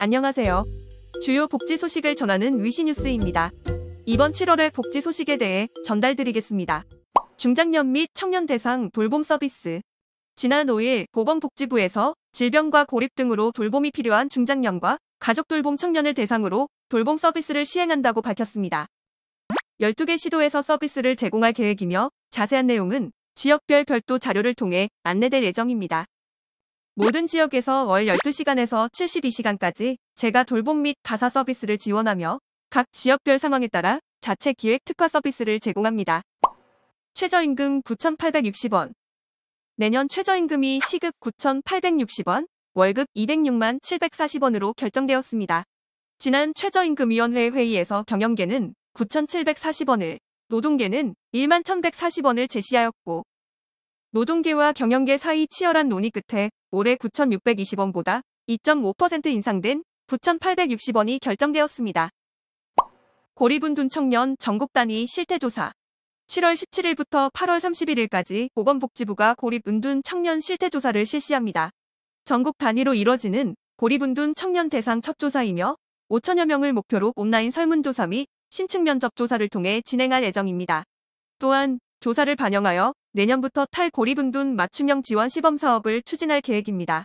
안녕하세요. 주요 복지 소식을 전하는 위시뉴스입니다. 이번 7월의 복지 소식에 대해 전달드리겠습니다. 중장년 및 청년 대상 돌봄 서비스 지난 5일 보건복지부에서 질병과 고립 등으로 돌봄이 필요한 중장년과 가족 돌봄 청년을 대상으로 돌봄 서비스를 시행한다고 밝혔습니다. 12개 시도에서 서비스를 제공할 계획이며 자세한 내용은 지역별 별도 자료를 통해 안내될 예정입니다. 모든 지역에서 월 12시간에서 72시간까지 제가 돌봄 및 가사 서비스를 지원하며 각 지역별 상황에 따라 자체 기획 특화 서비스를 제공합니다. 최저임금 9,860원 내년 최저임금이 시급 9,860원, 월급 206만 740원으로 결정되었습니다. 지난 최저임금위원회 회의에서 경영계는 9,740원을, 노동계는 1만 1,140원을 제시하였고 노동계와 경영계 사이 치열한 논의 끝에 올해 9,620원보다 2.5% 인상된 9,860원이 결정되었습니다. 고립은 둔 청년 전국 단위 실태조사 7월 17일부터 8월 31일까지 보건복지부가 고립운둔 청년 실태조사를 실시합니다. 전국 단위로 이뤄지는 고립운둔 청년 대상 첫 조사이며 5천여 명을 목표로 온라인 설문조사 및 심층 면접 조사를 통해 진행할 예정입니다. 또한 조사를 반영하여 내년부터 탈고립운둔 맞춤형 지원 시범 사업을 추진할 계획입니다.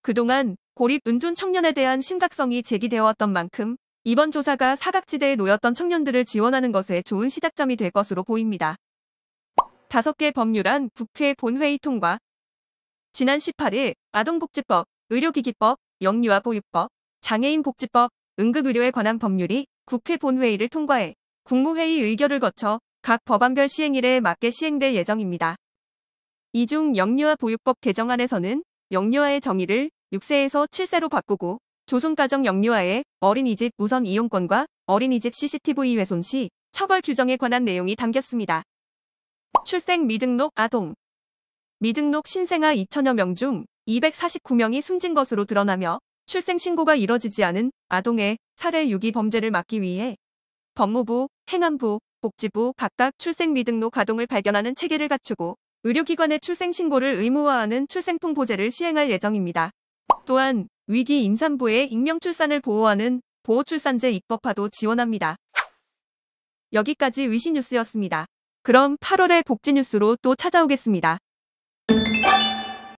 그동안 고립은둔 청년에 대한 심각성이 제기되어 왔던 만큼 이번 조사가 사각지대에 놓였던 청년들을 지원하는 것에 좋은 시작점이 될 것으로 보입니다. 다섯 개 법률안 국회 본회의 통과 지난 18일 아동복지법, 의료기기법, 영유아 보육법, 장애인 복지법, 응급의료에 관한 법률이 국회 본회의를 통과해 국무회의 의결을 거쳐 각 법안별 시행일에 맞게 시행될 예정입니다. 이 중 영유아 보육법 개정안에서는 영유아의 정의를 6세에서 7세로 바꾸고 조손가정 영유아의 어린이집 우선 이용권과 어린이집 CCTV 훼손 시 처벌 규정에 관한 내용이 담겼습니다. 출생 미등록 아동 미등록 신생아 2천여 명 중 249명이 숨진 것으로 드러나며 출생신고가 이뤄지지 않은 아동의 살해 유기 범죄를 막기 위해 법무부, 행안부, 복지부 각각 출생 미등록 가동을 발견하는 체계를 갖추고 의료기관의 출생신고를 의무화하는 출생통 보제를 시행할 예정입니다. 또한 위기 임산부의 익명출산을 보호하는 보호출산제 입법화도 지원합니다. 여기까지 위시뉴스였습니다. 그럼 8월의 복지뉴스로 또 찾아오겠습니다.